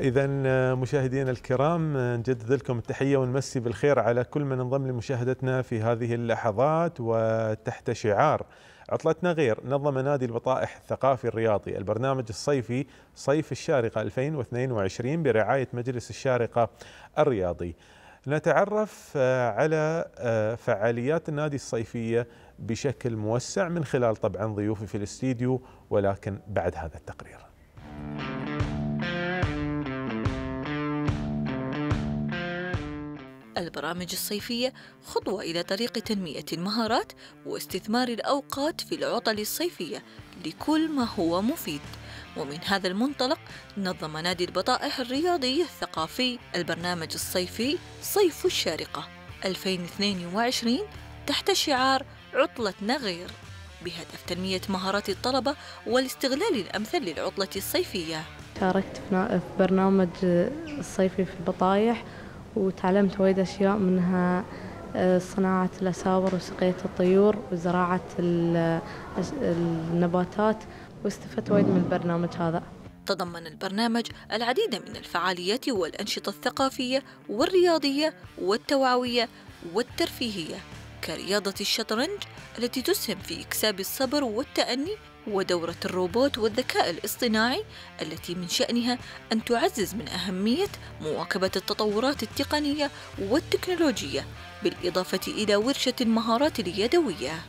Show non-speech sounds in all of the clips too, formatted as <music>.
إذا آه، مشاهدينا الكرام آه، نجدد لكم التحية ونمسي بالخير على كل من انضم لمشاهدتنا في هذه اللحظات وتحت شعار عطلتنا غير نظم نادي البطائح الثقافي الرياضي البرنامج الصيفي صيف الشارقة 2022 برعاية مجلس الشارقة الرياضي نتعرف آه، على فعاليات النادي الصيفية بشكل موسع من خلال طبعا ضيوفي في الاستديو ولكن بعد هذا التقرير. البرامج الصيفية خطوة إلى طريق تنمية المهارات واستثمار الأوقات في العطل الصيفية لكل ما هو مفيد ومن هذا المنطلق نظم نادي البطائح الرياضي الثقافي البرنامج الصيفي صيف الشارقة 2022 تحت شعار عطلتنا غير بهدف تنمية مهارات الطلبة والاستغلال الأمثل للعطلة الصيفية شاركت في برنامج الصيفي في البطايح وتعلمت وايد أشياء منها آه، صناعة الأساور وسقية الطيور وزراعة النباتات واستفدت وايد من البرنامج هذا تضمن البرنامج العديد من الفعاليات والأنشطة الثقافية والرياضية والتوعوية والترفيهية كرياضة الشطرنج التي تسهم في إكساب الصبر والتأني ودورة الروبوت والذكاء الاصطناعي التي من شأنها أن تعزز من أهمية مواكبة التطورات التقنية والتكنولوجية بالإضافة إلى ورشة المهارات اليدوية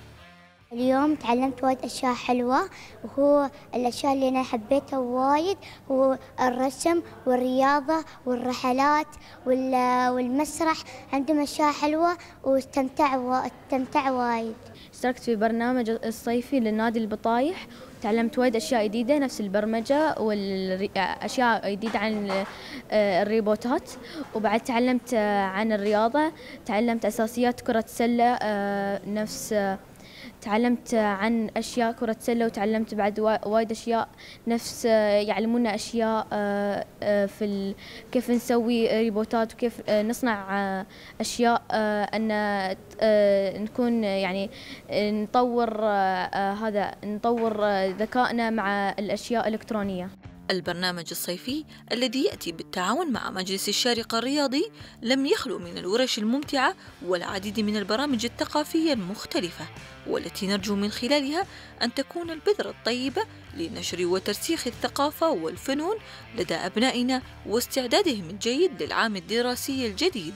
اليوم تعلمت وايد أشياء حلوة وهو الأشياء اللي أنا حبيتها وايد هو الرسم والرياضة والرحلات والمسرح عندهم أشياء حلوة واستمتع استمتع وايد اشتركت في برنامج الصيفي لنادي البطايح تعلمت وايد أشياء جديدة نفس البرمجة والأشياء جديدة عن آه، الريبوتات وبعد تعلمت آه، عن الرياضة تعلمت أساسيات كرة السلة آه، نفس تعلمت عن أشياء كرة سلة وتعلمت بعد وايد أشياء نفس آه، يعلمونا أشياء آه، آه، في ال... كيف نسوي ريبوتات وكيف نصنع أشياء أن نكون يعني نطور هذا نطور ذكائنا مع الأشياء الإلكترونية البرنامج الصيفي الذي يأتي بالتعاون مع مجلس الشارقة الرياضي لم يخلو من الورش الممتعة والعديد من البرامج الثقافية المختلفة والتي نرجو من خلالها أن تكون البذرة الطيبة لنشر وترسيخ الثقافة والفنون لدى أبنائنا واستعدادهم الجيد للعام الدراسي الجديد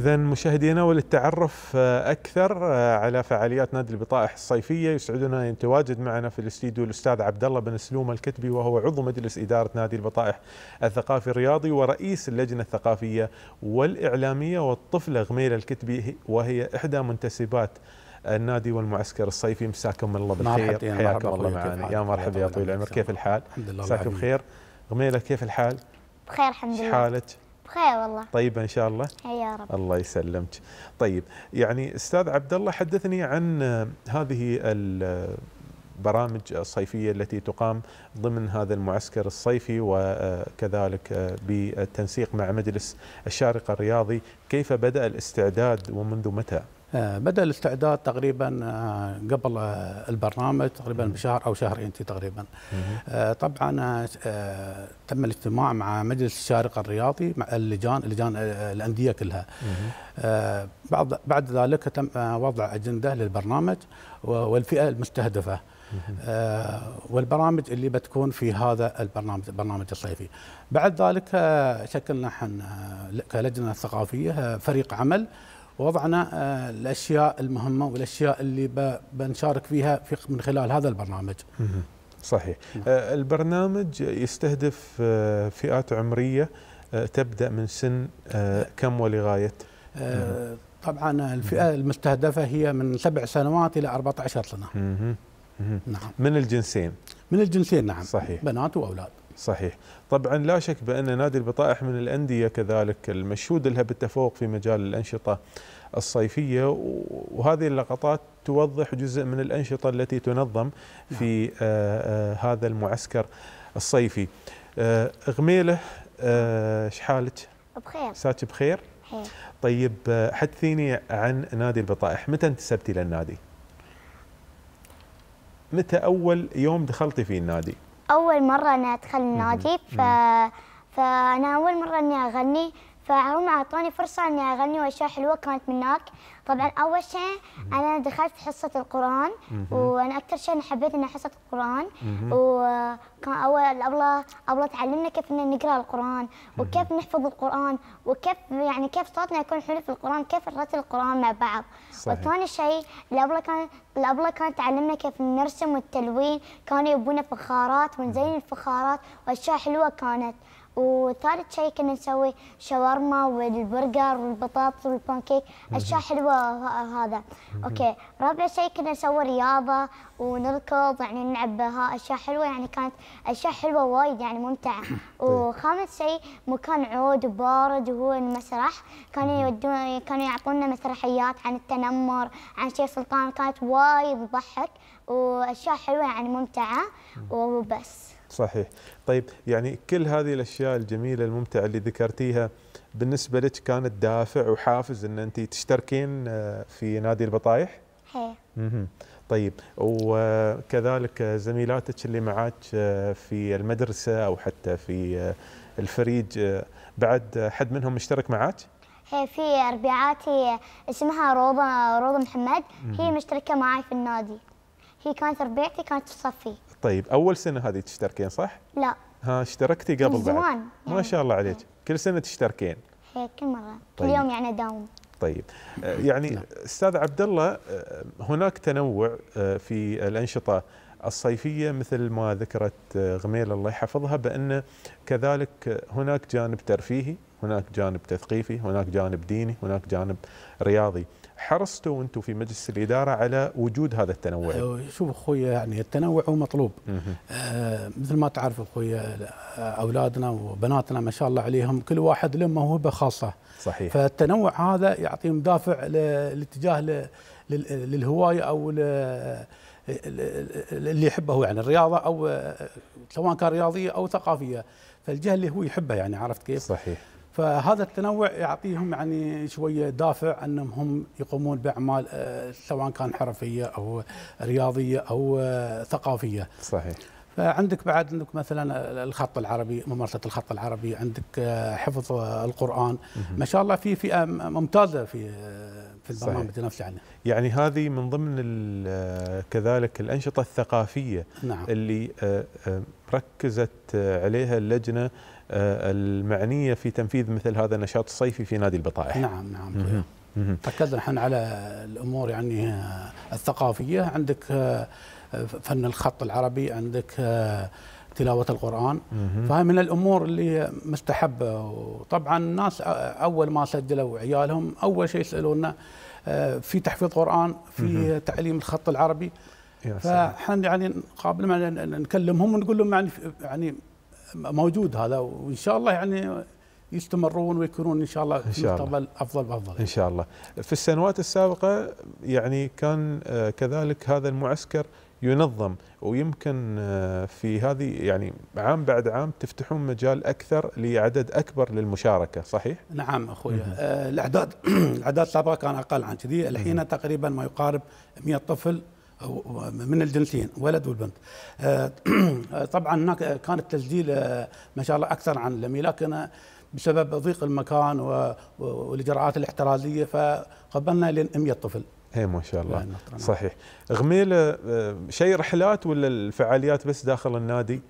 إذا مشاهدينا وللتعرف آه، أكثر آه، على فعاليات نادي البطائح الصيفية يسعدنا أن يتواجد معنا في الاستديو الأستاذ عبد الله بن سلوم الكتبي وهو عضو مجلس إدارة نادي البطائح الثقافي الرياضي ورئيس اللجنة الثقافية والإعلامية والطفلة غميلة الكتبي وهي إحدى منتسبات النادي والمعسكر الصيفي مساكم الله بالخير حياكم الله معنا يا مرحبا يا طويل العمر كيف الحال؟ الحمد لله مساكم خير غميلة كيف الحال؟ بخير الحمد لله حالك؟ بخير والله طيبه ان شاء الله يا رب الله يسلمك طيب يعني استاذ عبد الله حدثني عن آه، هذه البرامج آه، الصيفيه التي تقام ضمن هذا المعسكر الصيفي وكذلك آه، بالتنسيق مع مجلس الشارقه الرياضي كيف بدا الاستعداد ومنذ متى آه، بدا الاستعداد تقريبا آه، قبل البرنامج تقريبا بشهر او شهرين تقريبا آه، طبعا تم الاجتماع مع مجلس الشارقه الرياضي مع اللجان اللجان الانديه كلها بعد بعد ذلك تم وضع اجنده للبرنامج والفئه المستهدفه والبرامج اللي بتكون في هذا البرنامج البرنامج الصيفي بعد ذلك شكلنا احنا كلجنه ثقافيه فريق عمل وضعنا آه، الاشياء المهمه والاشياء اللي بنشارك فيها في من خلال هذا البرنامج. صحيح. نعم. آه، البرنامج يستهدف آه، فئات عمريه تبدا من سن كم ولغايه؟ طبعا الفئه المستهدفه هي من سبع سنوات الى 14 سنه. نعم. من الجنسين؟ من الجنسين نعم. صحيح. بنات واولاد. صحيح طبعا لا شك بأن نادي البطائح من الأندية كذلك المشهود لها بالتفوق في مجال الأنشطة الصيفية وهذه اللقطات توضح جزء من الأنشطة التي تنظم في نعم. آه، آه، هذا المعسكر الصيفي آه، غميلة ايش حالك؟ بخير ساتش بخير؟ بخير طيب حدثيني عن نادي البطائح متى انتسبتي للنادي؟ متى أول يوم دخلتي في النادي؟ أول مرة أنا أدخل النادي ف... فأنا أول مرة إني أغني فهم أعطوني فرصة إني أغني وأشياء حلوة كانت من هناك طبعا اول شيء انا دخلت حصه القران وانا اكثر شيء انا حبيت انها حصه القران وكان اول ابله ابله تعلمنا كيف نقرا القران وكيف نحفظ القران وكيف يعني كيف صوتنا يكون حلو في القران كيف نرتب القران مع بعض وثاني شيء الابله كان الابله كانت تعلمنا كيف نرسم والتلوين كانوا يبونا فخارات ونزين الفخارات واشياء حلوه كانت وثالث شيء كنا نسوي شاورما والبرجر والبطاطس والبانكيك اشياء حلوه هذا اوكي رابع شيء كنا نسوي رياضه ونركض يعني نلعب اشياء حلوه يعني كانت اشياء حلوه وايد يعني ممتعه طيب. وخامس شيء مكان عود بارد وهو المسرح كانوا يودون كانوا يعطونا مسرحيات عن التنمر عن شيخ سلطان كانت وايد تضحك واشياء حلوه يعني ممتعه وبس صحيح طيب يعني كل هذه الاشياء الجميله الممتعه اللي ذكرتيها بالنسبه لك كانت دافع وحافز ان انت تشتركين آه، في نادي البطايح؟ ايه طيب وكذلك زميلاتك اللي معاك آه، في المدرسه او حتى في آه، الفريج بعد حد منهم مشترك معاك؟ هي في ربيعاتي اسمها روضة روضة محمد هي مشتركة معي في النادي هي كانت ربيعتي كانت تصفي طيب أول سنة هذه تشتركين صح؟ لا ها اشتركتي قبل بعد يعني ما شاء الله عليك طيب. كل سنه تشتركين هي إيه، كل مره طيب. كل يوم يعني اداوم طيب آه، يعني نعم. استاذ عبد الله آه، هناك تنوع آه، في الانشطه الصيفيه مثل ما ذكرت غميل الله يحفظها بان كذلك هناك جانب ترفيهي، هناك جانب تثقيفي، هناك جانب ديني، هناك جانب رياضي. حرصتوا انتم في مجلس الاداره على وجود هذا التنوع؟ شوف اخويا يعني التنوع هو مطلوب آه مثل ما تعرف اخويا آه، اولادنا وبناتنا ما شاء الله عليهم كل واحد له موهبه خاصه صحيح فالتنوع هذا يعطيهم دافع للاتجاه للهوايه او اللي يحبه يعني الرياضه او آه، سواء كان رياضيه او ثقافيه فالجهه اللي هو يحبها يعني عرفت كيف؟ صحيح فهذا التنوع يعطيهم يعني شويه دافع انهم هم يقومون باعمال آه، سواء كان حرفيه او رياضيه او آه، ثقافيه. صحيح. فعندك بعد عندك مثلا الخط العربي ممارسه الخط العربي عندك آه، حفظ القران ما شاء الله في فئه ممتازه في في البرنامج نفسه يعني يعني هذه من ضمن كذلك الانشطه الثقافيه نعم. اللي ركزت عليها اللجنه آه، المعنيه في تنفيذ مثل هذا النشاط الصيفي في نادي البطائح. نعم نعم. ركزنا احنا على الامور يعني آه، الثقافيه عندك آه، فن الخط العربي عندك تلاوة القرآن فهي من الأمور اللي مستحبة وطبعا الناس أول ما سجلوا عيالهم أول شيء يسألونا في تحفيظ قرآن في تعليم الخط العربي فاحنا يعني قابل ما يعني نكلمهم ونقول لهم يعني يعني موجود هذا وان شاء الله يعني يستمرون ويكونون ان شاء الله في المستقبل افضل بافضل ان شاء الله في السنوات السابقه يعني كان آه، كذلك هذا المعسكر ينظم ويمكن آه، في هذه يعني عام بعد عام تفتحون مجال اكثر لعدد اكبر للمشاركه صحيح؟ نعم اخوي آه الاعداد <clears throat> الاعداد السابقه كان اقل عن كذي الحين تقريبا ما يقارب 100 طفل من الجنسين ولد والبنت آه، <clears throat> طبعا هناك كان التسجيل آه، ما شاء الله اكثر عن لمي لكن آه، بسبب ضيق المكان والاجراءات الاحترازيه فقبلنا لين 100 طفل اي ما شاء الله صحيح غميله آه، شيء رحلات ولا الفعاليات بس داخل النادي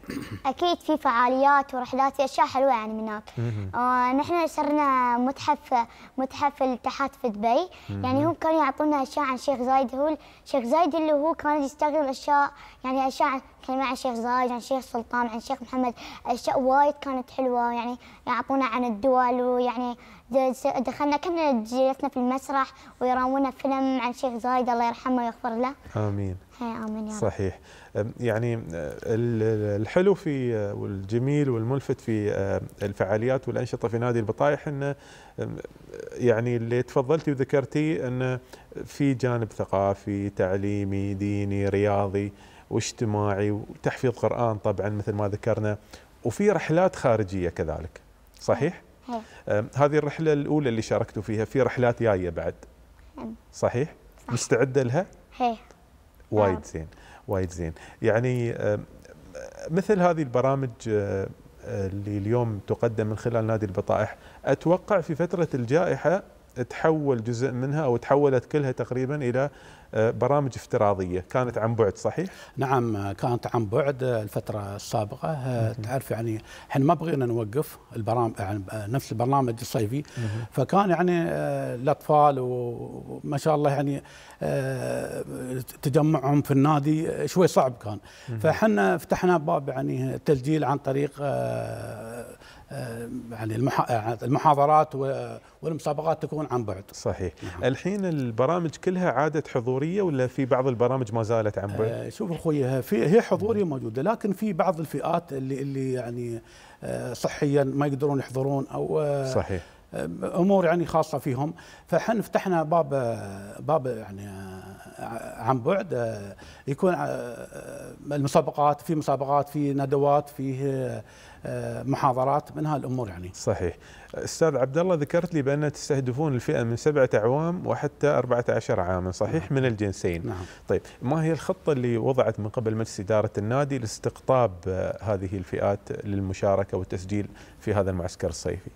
اكيد في فعاليات ورحلات في اشياء حلوه يعني من هناك آه، نحن صرنا متحف متحف الاتحاد في دبي يعني هم كانوا يعطونا اشياء عن الشيخ زايد هو الشيخ زايد اللي هو كان يستخدم اشياء يعني اشياء كلمة عن الشيخ زايد عن الشيخ سلطان عن الشيخ محمد أشياء وايد كانت حلوة يعني يعطونا عن الدول ويعني دخلنا كنا جلسنا في المسرح ويراونا فيلم عن الشيخ زايد الله يرحمه ويغفر له آمين هي آمين يا رب صحيح يعني آه، الحلو في آه، والجميل والملفت في آه، الفعاليات والأنشطة في نادي البطايح أنه يعني اللي تفضلتي وذكرتي أنه في جانب ثقافي تعليمي ديني رياضي واجتماعي وتحفيظ قرآن طبعا مثل ما ذكرنا وفي رحلات خارجية كذلك صحيح؟ هي. هذه الرحلة الأولى اللي شاركتوا فيها في رحلات جاية بعد نعم. صحيح؟ مستعدة لها؟ هي. وايد زين وايد زين يعني مثل هذه البرامج أه، اللي اليوم تقدم من خلال نادي البطائح أتوقع في فترة الجائحة تحول جزء منها أو تحولت كلها تقريبا إلى آه، برامج افتراضيه كانت عن بعد صحيح؟ نعم كانت عن بعد الفتره السابقه آه، تعرف يعني احنا ما بغينا نوقف البرامج يعني نفس البرنامج الصيفي فكان يعني آه، الاطفال وما شاء الله يعني تجمعهم في النادي شوي صعب كان فاحنا فتحنا باب يعني التسجيل عن طريق آه، يعني آه، المحاضرات والمسابقات تكون عن بعد صحيح نعم. الحين البرامج كلها عادت حضوريه ولا في بعض البرامج ما زالت عن بعد آه، شوف اخوي في هي حضوريه موجوده لكن في بعض الفئات اللي اللي يعني صحيا ما يقدرون يحضرون او صحيح امور يعني خاصه فيهم فحن فتحنا باب باب يعني عن بعد آه، يكون آه، آه، المسابقات في مسابقات في ندوات في محاضرات من هالامور يعني. صحيح. استاذ عبد الله ذكرت لي بان تستهدفون الفئه من سبعه اعوام وحتى 14 عاما صحيح نعم. من الجنسين. نعم. طيب ما هي الخطه اللي وضعت من قبل مجلس اداره النادي لاستقطاب هذه الفئات للمشاركه والتسجيل في هذا المعسكر الصيفي؟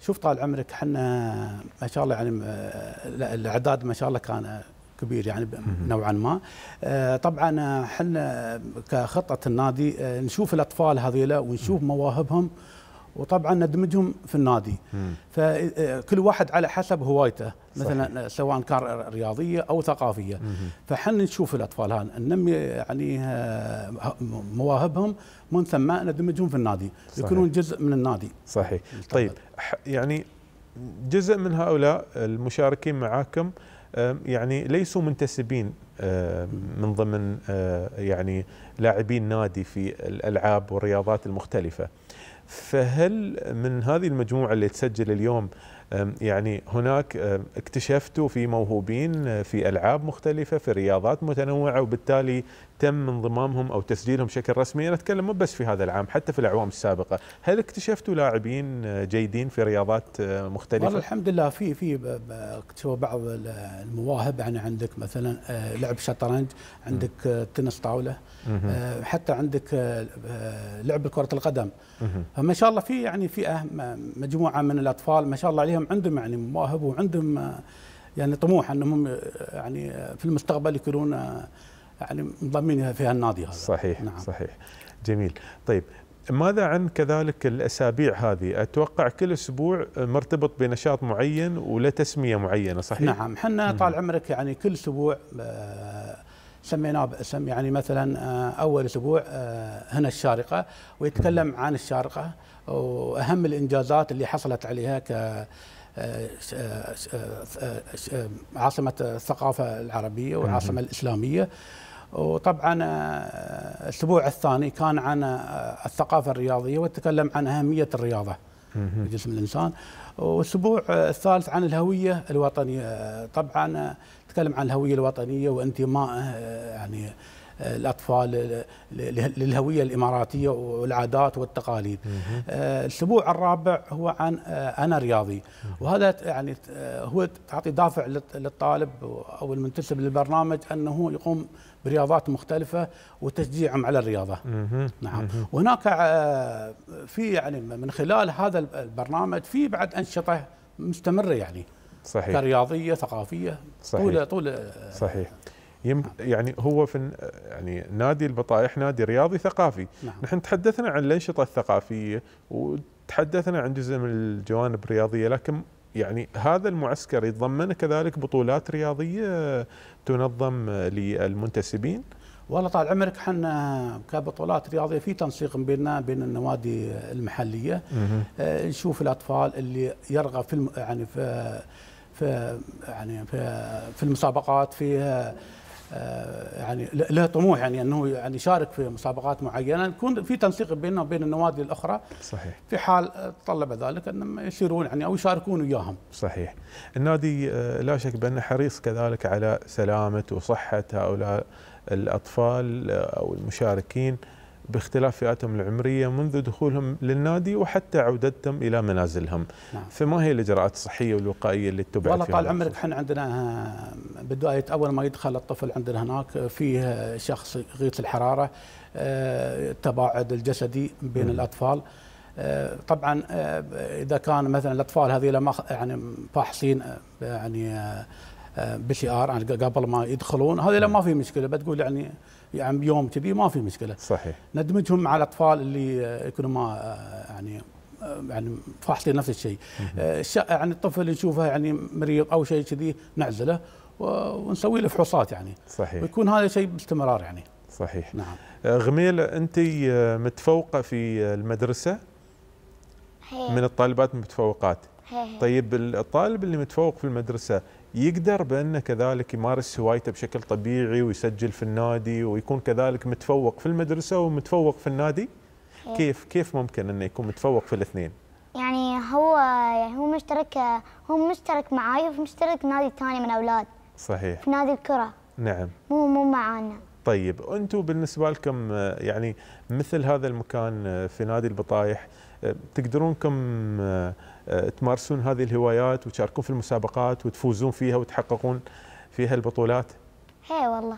شوف طال عمرك احنا ما شاء الله يعني الاعداد ما شاء الله كان كبير يعني نوعا ما آه، طبعا احنا كخطه النادي آه، نشوف الاطفال هذيلا ونشوف مواهبهم وطبعا ندمجهم في النادي فكل آه، واحد على حسب هوايته مثلا سواء كان رياضيه او ثقافيه فحنا نشوف الاطفال هان ننمي يعني مواهبهم من ثم ندمجهم في النادي صحيح. يكونون جزء من النادي صحيح طيب يعني جزء من هؤلاء المشاركين معاكم يعني ليسوا منتسبين من ضمن يعني لاعبين نادي في الالعاب والرياضات المختلفه فهل من هذه المجموعه اللي تسجل اليوم يعني هناك اكتشفتوا في موهوبين في العاب مختلفه في رياضات متنوعه وبالتالي تم انضمامهم او تسجيلهم بشكل رسمي، انا اتكلم مو بس في هذا العام حتى في الاعوام السابقه، هل اكتشفتوا لاعبين جيدين في رياضات مختلفه؟ والله الحمد لله في في اكتشفوا بعض المواهب يعني عندك مثلا آه، لعب شطرنج، عندك آه، تنس طاوله، آه، حتى عندك لعب كره القدم. فما شاء الله في يعني فئه مجموعه من الاطفال ما شاء الله عليهم عندهم يعني مواهب وعندهم يعني طموح انهم يعني في المستقبل يكونون يعني مضمين فيها النادي هذا صحيح نعم. صحيح جميل طيب ماذا عن كذلك الاسابيع هذه؟ اتوقع كل اسبوع مرتبط بنشاط معين وله تسميه معينه صحيح؟ نعم احنا طال عمرك يعني كل اسبوع آه، سميناه باسم يعني مثلا آه، اول اسبوع آه، هنا الشارقه ويتكلم عن الشارقه واهم الانجازات اللي حصلت عليها ك عاصمه الثقافه العربيه والعاصمه الاسلاميه وطبعا آه، الاسبوع الثاني كان عن آه، الثقافه الرياضيه وتكلم عن اهميه الرياضه في جسم الانسان والاسبوع الثالث عن الهويه الوطنيه طبعا آه، تكلم عن الهويه الوطنيه وانتماء يعني الاطفال للهويه الاماراتيه والعادات والتقاليد. الاسبوع الرابع هو عن انا رياضي وهذا يعني هو تعطي دافع للطالب او المنتسب للبرنامج انه يقوم برياضات مختلفة وتشجيعهم على الرياضة نعم وهناك آه، في يعني من خلال هذا البرنامج في بعد أنشطة مستمرة يعني صحيح كرياضية ثقافية صحيح طول طول آه، صحيح يم نعم. يعني هو في يعني نادي البطايح نادي رياضي ثقافي نعم. نحن تحدثنا عن الانشطه الثقافيه وتحدثنا عن جزء من الجوانب الرياضيه لكن يعني هذا المعسكر يتضمن كذلك بطولات رياضيه تنظم للمنتسبين والله طال عمرك احنا كبطولات رياضيه في تنسيق بيننا بين النوادي المحليه آه نشوف الاطفال اللي يرغب في الم... يعني في في يعني في, في المسابقات في آه، يعني له طموح يعني انه يعني يشارك في مسابقات معينه يكون في تنسيق بيننا وبين النوادي الاخرى صحيح في حال طلب ذلك انهم يسيرون يعني او يشاركون وياهم صحيح النادي آه، لا شك بانه حريص كذلك على سلامه وصحه هؤلاء الاطفال آه، او المشاركين باختلاف فئاتهم العمريه منذ دخولهم للنادي وحتى عودتهم الى منازلهم. نعم. فما هي الاجراءات الصحيه والوقائيه اللي اتبعت والله طال عمرك احنا عندنا بدايه اول ما يدخل الطفل عندنا هناك فيه شخص يقيس الحراره آه، التباعد الجسدي بين م. الاطفال آه، طبعا آه، اذا كان مثلا الاطفال هذه يعني فاحصين يعني بشيار يعني قبل ما يدخلون هذه ما في مشكله بتقول يعني يعني بيوم كذي ما في مشكله صحيح ندمجهم مع الاطفال اللي آه، يكونوا ما آه، يعني آه، يعني فاحصين نفس الشيء يعني الطفل نشوفه يعني مريض او شيء كذي نعزله ونسوي له فحوصات يعني صحيح ويكون هذا شيء باستمرار يعني صحيح نعم غميل انت متفوقه في المدرسه من الطالبات المتفوقات طيب الطالب اللي متفوق في المدرسه يقدر بانه كذلك يمارس هوايته بشكل طبيعي ويسجل في النادي ويكون كذلك متفوق في المدرسه ومتفوق في النادي؟ إيه. كيف كيف ممكن انه يكون متفوق في الاثنين؟ يعني هو يعني هو مشترك هو مشترك معاي وفي مشترك نادي ثاني من اولاد صحيح في نادي الكره نعم مو مو معانا طيب انتم بالنسبه لكم يعني مثل هذا المكان آه، في نادي البطايح آه، تقدرونكم آه، آه، تمارسون هذه الهوايات وتشاركون في المسابقات وتفوزون فيها وتحققون فيها البطولات؟ هي والله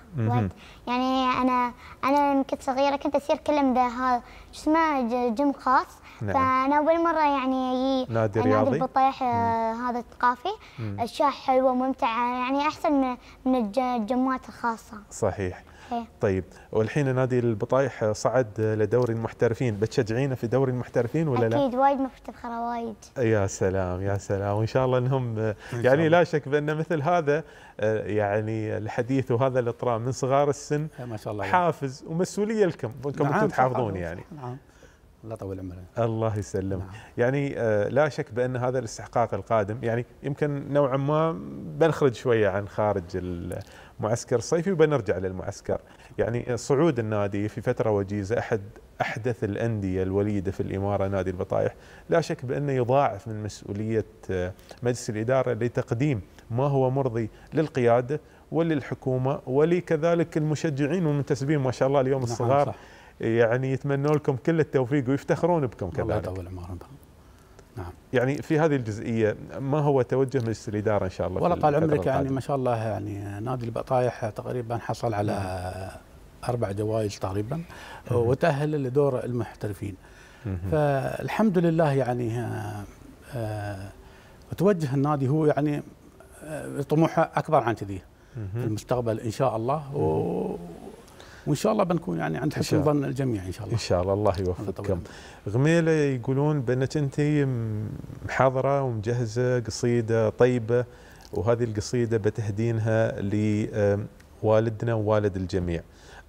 يعني انا انا من كنت صغيره كنت اسير كلم بهذا شو اسمه جيم خاص نعم. فانا اول مره يعني يجي نادي رياضي نادي البطيح آه، هذا الثقافي اشياء حلوه وممتعه يعني احسن من من الجمات الخاصه صحيح صحيح طيب والحين نادي البطايح صعد لدوري المحترفين بتشجعينه في دوري المحترفين ولا أكيد لا؟ اكيد وايد مفتخره وايد يا سلام يا سلام وان شاء الله انهم يعني لا شك بان مثل هذا آه، يعني الحديث وهذا الاطراء من صغار السن إيه، ما شاء الله حافز ومسؤوليه لكم انكم نعم تحافظون نعم، يعني نعم الله يطول عمره الله يسلمك نعم. يعني آه، لا شك بان هذا الاستحقاق القادم يعني يمكن نوعا ما بنخرج شويه عن خارج معسكر صيفي وبنرجع للمعسكر يعني صعود النادي في فترة وجيزة أحد أحدث الأندية الوليدة في الإمارة نادي البطايح لا شك بأنه يضاعف من مسؤولية آه، مجلس الإدارة لتقديم ما هو مرضي للقيادة وللحكومة ولكذلك المشجعين والمنتسبين ما شاء الله اليوم نعم، الصغار يعني يتمنوا لكم كل التوفيق ويفتخرون بكم كذلك الله يطول عمرهم نعم يعني في هذه الجزئيه ما هو توجه مجلس الاداره ان شاء الله والله طال عمرك يعني ما شاء الله يعني نادي البطايح تقريبا حصل على نعم. اربع جوائز تقريبا وتاهل لدور المحترفين فالحمد لله يعني وتوجه آه، آه، النادي هو يعني آه، طموحه اكبر عن كذي في المستقبل ان شاء الله وان شاء الله بنكون يعني عند حسن ظن الجميع ان شاء الله ان شاء الله الله يوفقكم غميله يقولون بنت انت محاضره ومجهزه قصيده طيبه وهذه القصيده بتهدينها لوالدنا ووالد الجميع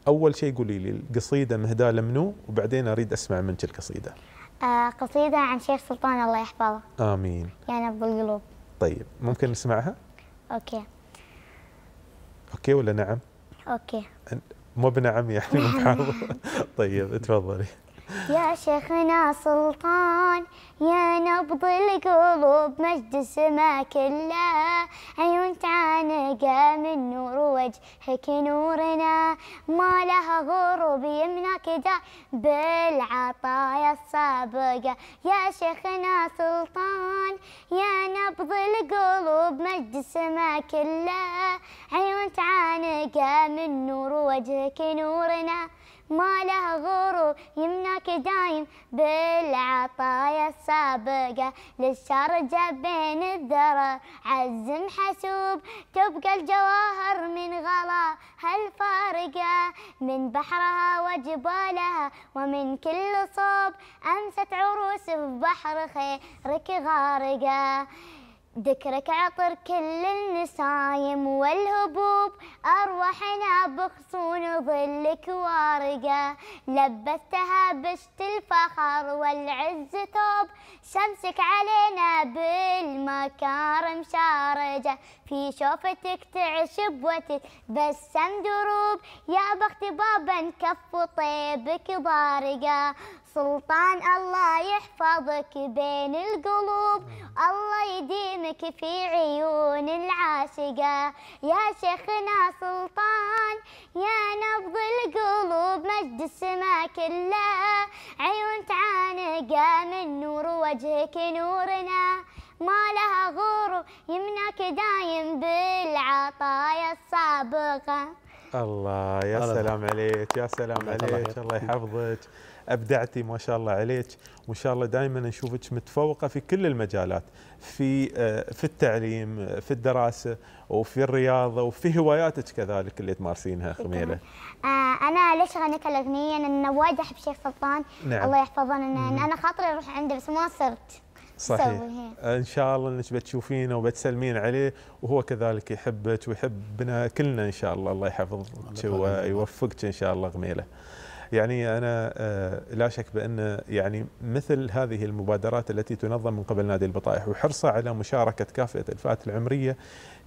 اول شيء قولي لي القصيده مهداه لمنو وبعدين اريد اسمع منك القصيده آه قصيده عن شيخ سلطان الله يحفظه امين يا يعني نبض القلوب طيب ممكن نسمعها اوكي اوكي ولا نعم اوكي مو بنعم عمي يعني <laughs> طيب تفضلي يا شيخنا سلطان يا نبض القلوب مجد السما كلها عيون تعانقة من نور وجهك نورنا ما لها غروب يمناك ده بالعطايا السابقة يا شيخنا سلطان يا نبض القلوب مجد السما كلها عيون تعانقة من نور وجهك نورنا ما له غرور يمناك دايم بالعطايا السابقة للشرجة بين الذرة عزم حسوب تبقى الجواهر من غلا هالفارقة من بحرها وجبالها ومن كل صوب أمست عروس في بحر خيرك غارقة ذكرك عطر كل النسايم والهبوب أرواحنا بخصون ظلك وارقة لبستها بشت الفخر والعز ثوب شمسك علينا بالمكارم شارجة في شوفتك تعشب وتتبسم دروب يا بخت بابا كف طيبك بارقة سلطان الله يحفظك بين القلوب آه. الله يديمك في عيون العاشقة يا شيخنا سلطان يا نبض القلوب مجد السما كلها عيون تعانقة من نور وجهك نورنا ما لها غرور يمناك دايم بالعطايا السابقة الله يا سلام عليك يا سلام عليك الله يحفظك ابدعتي ما شاء الله عليك وان شاء الله دائما نشوفك متفوقه في كل المجالات في آه، في التعليم آه، في الدراسه وفي الرياضه وفي هواياتك كذلك اللي تمارسينها إيه، خميله آه، انا ليش غنيت الاغنيه انا وايد احب شيخ سلطان نعم. الله يحفظه ان انا خاطري اروح عنده بس ما صرت صحيح ان شاء الله انك بتشوفينه وبتسلمين عليه وهو كذلك يحبك ويحبنا كلنا ان شاء الله الله يحفظك ويوفقك ان شاء الله غميله يعني انا آه، لا شك بان يعني مثل هذه المبادرات التي تنظم من قبل نادي البطائح وحرصه على مشاركه كافه الفئات العمريه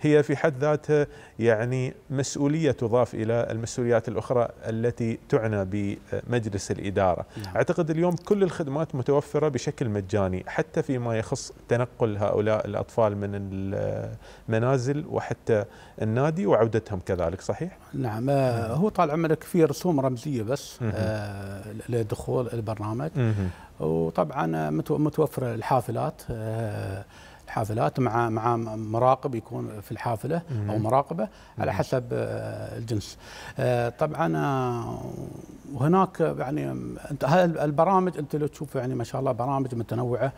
هي في حد ذاتها يعني مسؤوليه تضاف الى المسؤوليات الاخرى التي تعنى بمجلس الاداره. نعم. اعتقد اليوم كل الخدمات متوفره بشكل مجاني حتى فيما يخص تنقل هؤلاء الاطفال من المنازل وحتى النادي وعودتهم كذلك صحيح؟ نعم آه، هو طال عمرك في رسوم رمزيه بس آه، لدخول البرنامج وطبعا متوفره الحافلات آه، الحافلات مع مع مراقب يكون في الحافله او مراقبه على حسب آه، الجنس طبعا وهناك يعني انت البرامج انت لو تشوف يعني ما شاء الله برامج متنوعه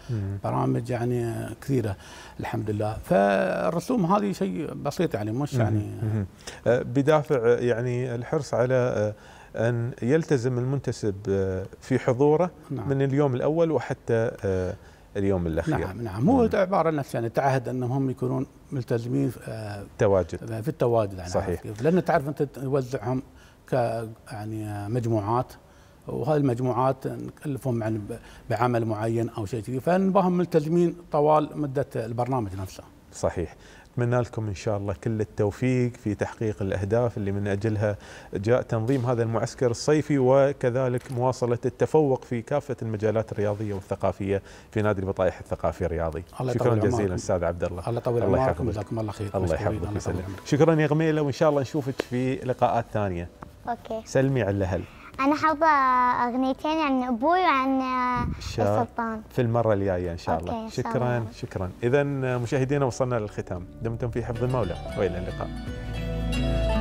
برامج يعني كثيره الحمد لله فالرسوم هذه شيء بسيط يعني مش يعني بدافع يعني الحرص على أن يلتزم المنتسب آه، في حضوره نعم. من اليوم الأول وحتى آه، اليوم الأخير نعم نعم هو عبارة نفس يعني تعهد أنهم يكونون ملتزمين في التواجد آه، في التواجد يعني صحيح لأن تعرف أنت توزعهم ك يعني مجموعات وهذه المجموعات نكلفهم يعني بعمل معين او شيء كذي فنباهم ملتزمين طوال مده البرنامج نفسه. صحيح. نتمنى لكم إن شاء الله كل التوفيق في تحقيق الأهداف اللي من أجلها جاء تنظيم هذا المعسكر الصيفي وكذلك مواصلة التفوق في كافة المجالات الرياضية والثقافية في نادي البطايح الثقافي الرياضي الله شكرا جزيلا أستاذ عبد الله الله يطول عمرك جزاكم الله خير الله يحفظك شكرا يا غميلة وإن شاء الله نشوفك في لقاءات ثانية أوكي سلمي على الأهل أنا حافظة أغنيتين عن أبوي وعن آه، السلطان في المرة الجاية إن شاء الله شكرا شاء شكرا إذا مشاهدينا وصلنا للختام دمتم في حفظ المولى وإلى اللقاء